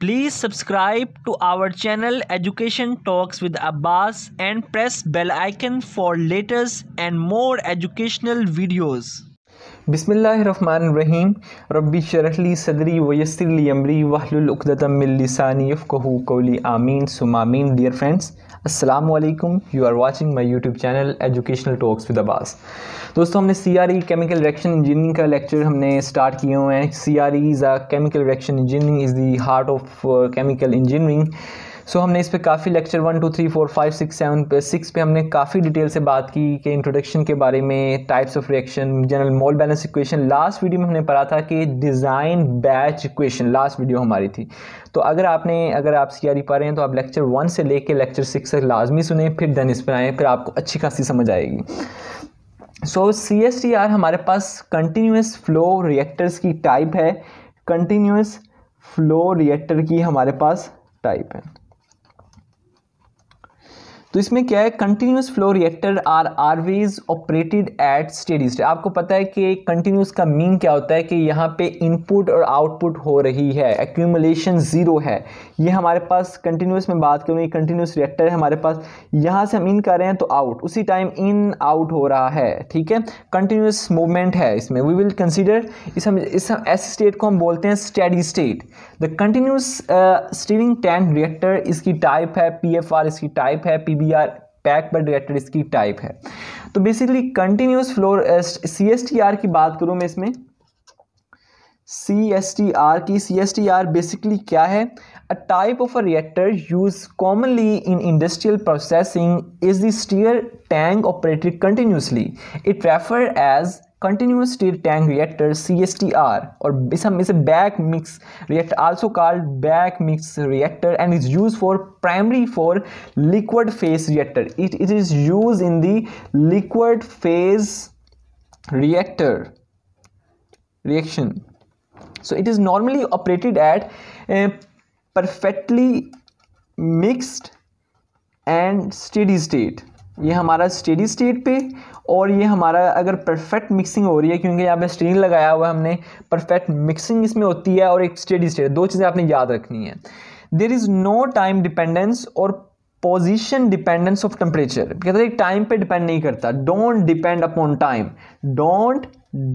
Please subscribe to our channel Education Talks with Abbas and press bell icon for latest and more educational videos. बिसमीम रबी शरहली सदरी वयसरली अमरी वाहलुलदातमिलसानी फ़हू कोली आमीन सुमामीन डियर फ्रेंड्स असलम you are watching my YouTube channel educational talks with Abbas दोस्तों हमने C R E chemical reaction engineering का लेक्चर हमने स्टार्ट किए हुए हैं C R E is a chemical reaction engineering is the heart of chemical engineering so हमने इस पर काफ़ी lecture one two three four five six seven पे सिक्स पे हमने काफ़ी डिटेल से बात की कि इंट्रोडक्शन के बारे में types of reaction general mole balance equation last video में हमने पढ़ा था कि design batch equation last video हमारी थी तो अगर आपने अगर आप सी e पा रहे हैं तो आप लेक्चर वन से लेके लेक्चर सिक्स तक लाजमी सुने फिर देन इस पर आएँ फिर आपको अच्छी खासी समझ आएगी so C S T R हमारे पास कंटिन्यूस फ्लो रिएक्टर्स की टाइप है कंटिन्यूस फ्लो रिएक्टर की हमारे पास टाइप है तो इसमें क्या है continuous flow reactor are always operated at steady state आपको पता है कि कंटिन्यूस का मीन क्या होता है कि यहाँ पे इनपुट और आउटपुट हो रही है एक्यूमुलेशन ज़ीरो है ये हमारे पास कंटिन्यूस में बात करूँ ये कंटिन्यूस रिएक्टर है हमारे पास यहाँ से हम इन कर रहे हैं तो आउट उसी टाइम इन आउट हो रहा है ठीक है कंटिन्यूस मूवमेंट है इसमें वी विल कंसिडर इस हम इस हम ऐसे स्टेट को हम बोलते हैं steady state the continuous stirring tank reactor इसकी टाइप है पी इसकी टाइप है पी बी आर पैक पर डायरेक्टेड इसकी टाइप है तो basically continuous flow C S T R की बात करूँ मैं इसमें सी एस टी आर की C S T R basically क्या है a type of a reactor use commonly in industrial processing is the stir tank operated continuously it refer as Continuous stir tank reactor CSTR or some is a back mix reactor also called back mix reactor and is used for primary for liquid phase reactor. It, it is used in the liquid phase reactor reaction. So it is normally operated at a perfectly mixed and steady state. ये हमारा steady state पे और ये हमारा अगर perfect mixing हो रही है क्योंकि यहाँ पे स्ट्रीन लगाया हुआ है हमने परफेक्ट मिक्सिंग इसमें होती है और एक स्टेडी स्टेट दो चीज़ें आपने याद रखनी है there is no time dependence और पोजिशन डिपेंडेंस ऑफ टेम्परेचर कहते हैं टाइम पे डिपेंड नहीं करता don't depend upon time don't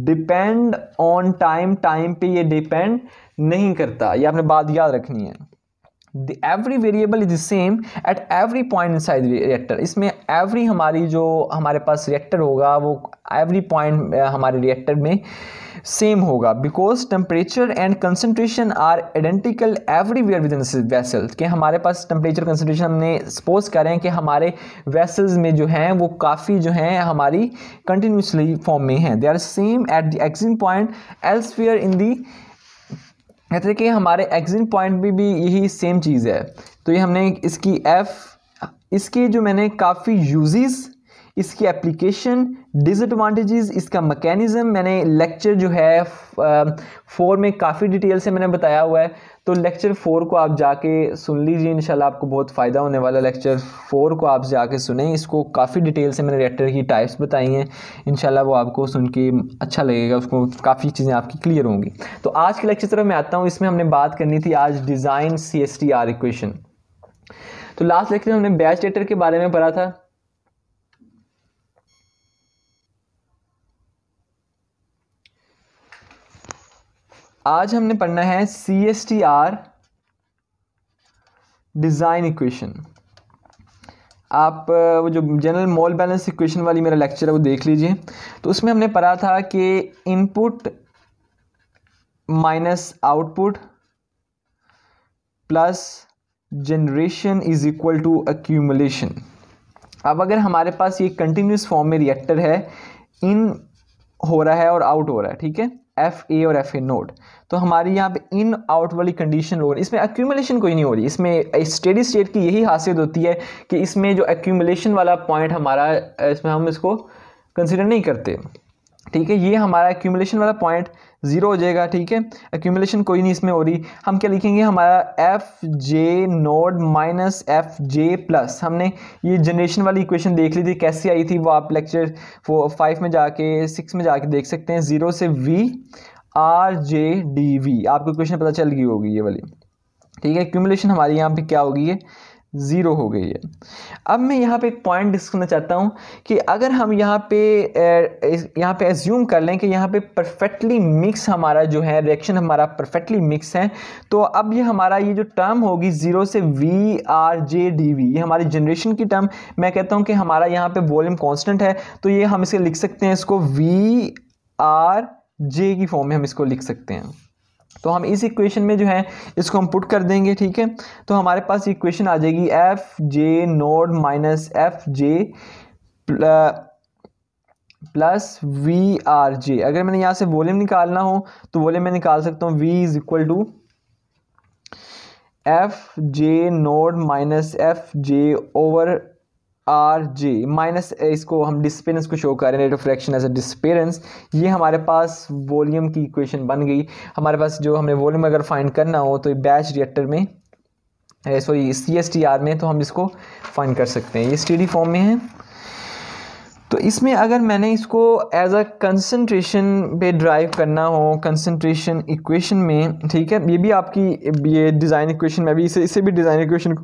depend on time time पे ये डिपेंड नहीं करता ये आपने बात याद रखनी है every variable is the same at every point inside reactor इसमें एवरी हमारी जो हमारे पास रिएक्टर होगा वो एवरी पॉइंट हमारे रिएक्टर में सेम होगा because temperature and concentration are identical everywhere within vessel कि हमारे पास टेम्परेचर कंसनट्रेशन हमने सपोज करें कि हमारे वैसल्स में जो हैं वो काफ़ी जो हैं हमारी कंटिन्यूसली फॉर्म में हैं they are same at the exiting point where in the कहते कि हमारे एग्जिट पॉइंट में भी यही सेम चीज़ है तो ये हमने इसकी एफ़ इसकी जो मैंने काफ़ी यूजेस इसकी एप्लीकेशन डिसएडवांटेजेस इसका मैकेनिज़्म मैंने लेक्चर जो है फोर में काफ़ी डिटेल से मैंने बताया हुआ है तो लेक्चर फोर को आप जाके सुन लीजिए इंशाल्लाह आपको बहुत फ़ायदा होने वाला लेक्चर फोर को आप जाके सुने इसको काफ़ी डिटेल से मैंने रिएक्टर की टाइप्स बताई हैं इंशाल्लाह वो आपको सुन के अच्छा लगेगा उसको काफ़ी चीज़ें आपकी क्लियर होंगी तो आज के लेक्चर तरफ मैं आता हूँ इसमें हमने बात करनी थी आज design C S T R equation तो लास्ट लेक्चर हमने बैच डेटर के बारे में पढ़ा था आज हमने पढ़ना है C S T R design equation आप वो जो जनरल मॉल बैलेंस इक्वेशन वाली मेरा लेक्चर है वो देख लीजिए तो उसमें हमने पढ़ा था कि input minus output plus generation is equal to accumulation अब अगर हमारे पास ये कंटिन्यूस फॉर्म में रिएक्टर है इन हो रहा है और आउट हो रहा है ठीक है एफ ए और एफ ए नोड तो हमारी यहाँ पे इन आउट वाली कंडीशन हो रही इसमें एक्यूमलेशन कोई नहीं हो रही इसमें स्टेडी स्टेट की यही खासियत होती है कि इसमें जो एक्यूमलेशन वाला पॉइंट हमारा इसमें हम इसको कंसिडर नहीं करते ठीक है ये हमारा एक्यूमलेशन वाला पॉइंट ज़ीरो हो जाएगा ठीक है एक्यूमलेशन कोई नहीं इसमें हो रही हम क्या लिखेंगे हमारा F J node minus F J plus हमने ये जनरेशन वाली इक्वेशन देख ली थी कैसे आई थी वो आप लेक्चर फो फाइव में जाके सिक्स में जाके देख सकते हैं ज़ीरो से V R J D V आपको क्वेश्चन पता चल गई होगी ये वाली ठीक है एक्यूमलेशन हमारी यहाँ पर क्या होगी है ज़ीरो हो गई है अब मैं यहाँ पे एक पॉइंट डिस्कस करना चाहता हूँ कि अगर हम यहाँ पे यहाँ पे एज्यूम कर लें कि यहाँ पे परफेक्टली मिक्स हमारा जो है रिएक्शन हमारा परफेक्टली मिक्स है तो अब ये हमारा ये जो टर्म होगी ज़ीरो से V R J D V ये हमारी जनरेशन की टर्म मैं कहता हूँ कि हमारा यहाँ पे वॉल्यूम कॉन्स्टेंट है तो ये हम इसे लिख सकते हैं इसको वी आर जे की फॉर्म में हम इसको लिख सकते हैं तो हम इस इक्वेशन में जो है इसको हम पुट कर देंगे ठीक है तो हमारे पास इक्वेशन आ जाएगी F J node minus F J plus V R J अगर मैंने यहाँ से वॉल्यूम निकालना हो तो वॉल्यूम मैं निकाल सकता हूँ V is equal to F J node minus F J over R G minus इसको हम डिस्पेरेंस को शो कर रहे हैं rate of fraction as a disappearance ये हमारे पास वॉल्यूम की इक्वेशन बन गई हमारे पास जो हमें वॉल्यूम अगर फाइंड करना हो तो बैच रिएक्टर में sorry C S T R में तो हम इसको फाइंड कर सकते हैं ये स्टीडी फॉर्म में है तो इसमें अगर मैंने इसको एज अ कंसनट्रेशन पे ड्राइव करना हो कंसनट्रेशन इक्वेशन में ठीक है ये भी आपकी ये डिज़ाइन इक्वेशन में भी इसे इसे भी डिज़ाइन इक्वेशन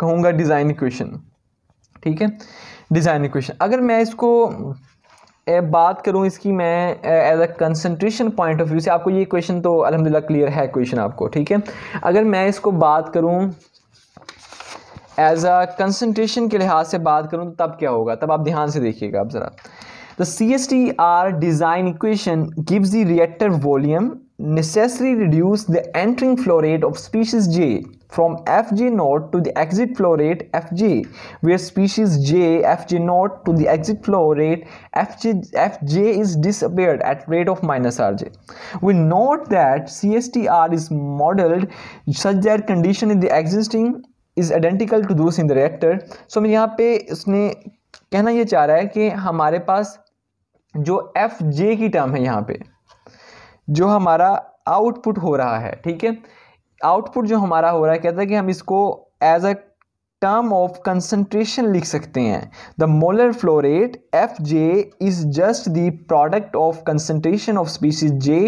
कहूँगा डिज़ाइन इक्वेशन ठीक है डिज़ाइन इक्वेशन अगर मैं इसको बात करूँ इसकी मैं as a concentration point of view से आपको ये क्वेश्चन तो अलहमदिल्ला क्लियर है क्वेश्चन आपको ठीक है अगर मैं इसको बात करूँ एज अ कंसनट्रेशन के लिहाज से बात करूँ तो तब क्या होगा तब आप ध्यान से देखिएगा आप ज़रा C S T R design equation gives the reactor volume necessary reduce the entering flow rate of species J from FG node to the exit flow rate FG, where species J FG node to the exit flow rate FG, FJ is disappeared at rate of minus RJ. We note that CSTR is modeled such that condition in the existing is identical to those in the reactor so मैं यहाँ पे उसने कहना ये चाह रहा है कि हमारे पास जो एफ जे की टर्म है यहाँ पे जो हमारा आउटपुट हो रहा है ठीक आउटपुट जो हमारा हो रहा है कहता है कि हम इसको as a term of concentration लिख सकते हैं the molar flow rate F J is just the product of concentration of species J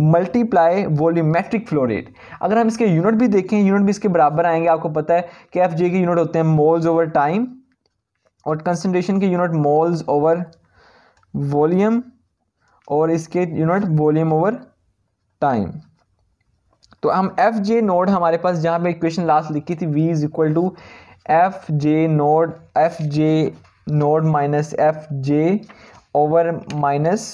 multiply volumetric flow rate अगर हम इसके यूनिट भी देखें यूनिट भी इसके बराबर आएंगे आपको पता है कि एफ जे के यूनिट होते हैं मोल्स ओवर टाइम और कंसनट्रेशन के यूनिट मोल्स ओवर वॉल्यूम और इसके यूनिट वॉल्यूम ओवर टाइम तो हम एफ जे नोड हमारे पास जहाँ पे इक्वेशन लास्ट लिखी थी V is equal to F J node F J node minus F J over minus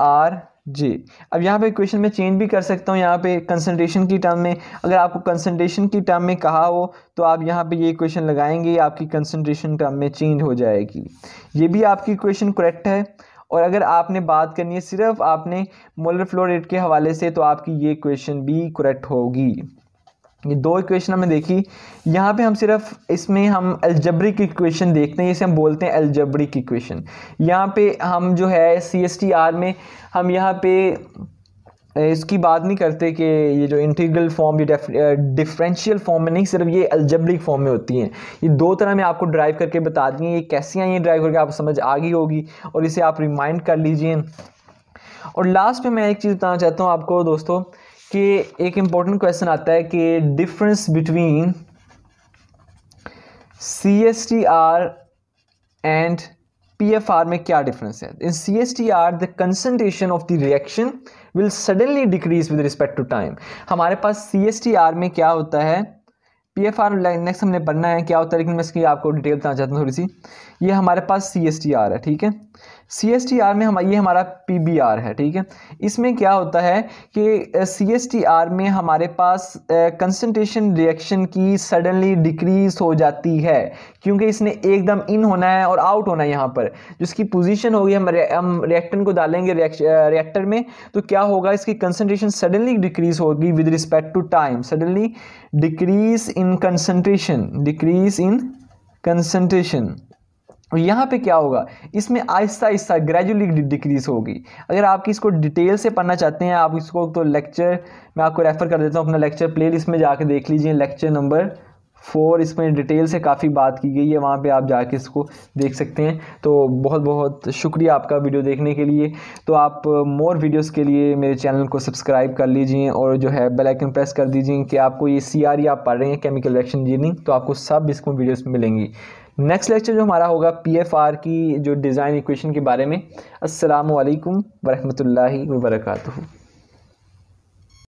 R J अब यहाँ पे इक्वेशन में चेंज भी कर सकता हूँ यहाँ पे कंसनट्रेशन की टर्म में अगर आपको कंसनट्रेशन की टर्म में कहा हो तो आप यहाँ पे ये इक्वेशन लगाएंगे आपकी कंसनट्रेशन टर्म में चेंज हो जाएगी ये भी आपकी इक्वेशन करेक्ट है और अगर आपने बात करनी है सिर्फ आपने मोलर फ्लो रेट के हवाले से तो आपकी ये क्वेश्चन भी करेक्ट होगी ये दो इक्वेशन हमने देखी यहाँ पे हम सिर्फ इसमें हम एल्जब्रिक इक्वेशन देखते हैं इसे हम बोलते हैं एल्जब्रिक इक्वेशन यहाँ पे हम जो है सी एस टी आर में हम यहाँ पे इसकी बात नहीं करते कि ये जो इंटीग्रल फॉर्म ये डिफरेंशियल फॉर्म में नहीं सिर्फ ये अल्जबलिक फॉर्म में होती हैं ये दो तरह में आपको ड्राइव करके बता दी हैं ये कैसी आई हैं ड्राइव करके आप समझ आ गई होगी और इसे आप रिमाइंड कर लीजिए और लास्ट में मैं एक चीज़ बताना चाहता हूँ आपको दोस्तों कि एक इम्पॉर्टेंट क्वेश्चन आता है कि difference between C S T R and P F R में क्या डिफरेंस है in C S T R the concentration of the reaction will suddenly decrease with respect to time हमारे पास सी एस टी आर में क्या होता है P F are next हमने पढ़ना है क्या होता है लेकिन मैं इसकी आपको डिटेल बताना चाहता हूँ थोड़ी सी ये हमारे पास सी एस टी आर है ठीक है सी एस टी आर में हम ये हमारा पी बी आर है ठीक है इसमें क्या होता है कि सी एस टी आर में हमारे पास कंसनट्रेशन रिएक्शन की सडनली डिक्रीज हो जाती है क्योंकि इसने एकदम इन होना है और आउट होना है यहाँ पर जिसकी पोजीशन होगी हम रे, हम रिएक्टन को डालेंगे रिएक्टर में तो क्या होगा इसकी कंसनट्रेशन सडनली डिक्रीज होगी with respect to time suddenly decrease in concentration decrease in concentration और तो यहाँ पे क्या होगा इसमें आहिस्ता आहिस्ता ग्रेजुअली डिक्रीज़ होगी अगर आप इसको डिटेल से पढ़ना चाहते हैं आप इसको तो लेक्चर मैं आपको रेफ़र कर देता हूँ अपना लेक्चर प्लेलिस्ट में जाके देख लीजिए लेक्चर नंबर फोर इसमें डिटेल से काफ़ी बात की गई है वहाँ पे आप जाके इसको देख सकते हैं तो बहुत बहुत शुक्रिया आपका वीडियो देखने के लिए तो आप मोर वीडियोस के लिए मेरे चैनल को सब्सक्राइब कर लीजिए और जो है बेल आइकन प्रेस कर दीजिए कि आपको ये सी e आप पढ़ रहे हैं केमिकल रिएक्शन इंजीनियरिंग तो आपको सब इसको वीडियोज़ मिलेंगी नेक्स्ट लेक्चर जो हमारा होगा पीएफआर की जो डिज़ाइन इक्वेशन के बारे में असलकम वरहमल वर्का